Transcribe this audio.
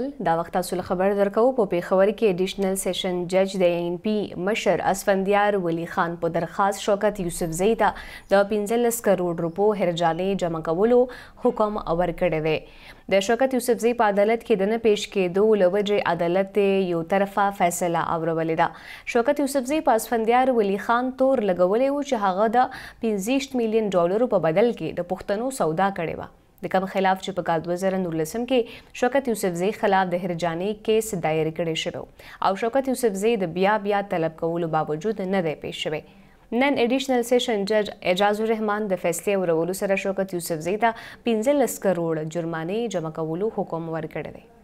دا وخت تاسو خبر درکو په پیښور کې اډیشنل سیشن جج د ان پی مشر اسفندیار ولی خان په درخواست شوکت یوسف زیدا د 15 کروڑ روپو هرجانې جمع کولو حکم ورکړی دی د شوکت یوسف زی په عدالت کې دنه پیش کېدو لوجه عدالت ته یو طرفه فیصله اورولې ده شوکت یوسف زی په اسفندیار ولی خان تور لګولې و چې هغه د 15 میلیون ډالر په بدل کې د پښتنو سودا کړې و د کوم خلاف چې په کال 2019 کې شوکت یوسفزی خلاف د هرجانی کیس دایر کړی شو او شوکت یوسفزی د بیا بیا طلب کولو باوجود نه دی پیښ شوی نن اډیشنل سیشن جج اعجاز الرحمن د فیصله ورولو سره شوکت یوسفزی ته 15 کروڑ جرمانه جمع کولو حکم ورکړی دی